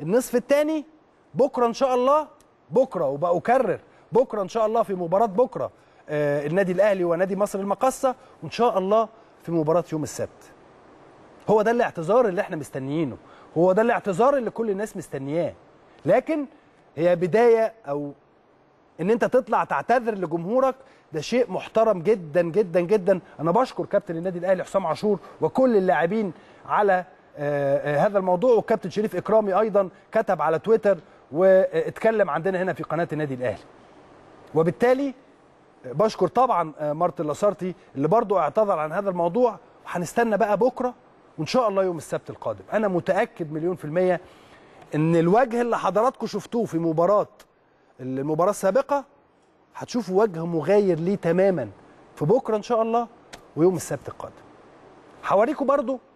النصف الثاني بكره ان شاء الله بكره وباكرر بكره ان شاء الله في مباراه بكره آه النادي الاهلي ونادي مصر المقصه وان شاء الله في مباراه يوم السبت هو ده الاعتذار اللي احنا مستنيينه هو ده الاعتذار اللي كل الناس مستنياه لكن هي بدايه او ان انت تطلع تعتذر لجمهورك ده شيء محترم جدا جدا جدا انا بشكر كابتن النادي الاهلي حسام عاشور وكل اللاعبين على آه، آه، هذا الموضوع وكابتن شريف اكرامي ايضا كتب على تويتر واتكلم عندنا هنا في قناه النادي الاهلي وبالتالي آه، بشكر طبعا مارتن لاسارتي اللي برضه اعتذر عن هذا الموضوع وهنستنى بقى بكره وان شاء الله يوم السبت القادم انا متاكد مليون في الميه ان الوجه اللي حضراتكم شفتوه في مباراه المباراه السابقه هتشوفوا وجه مغاير ليه تماما في بكره ان شاء الله ويوم السبت القادم هوريكم برضه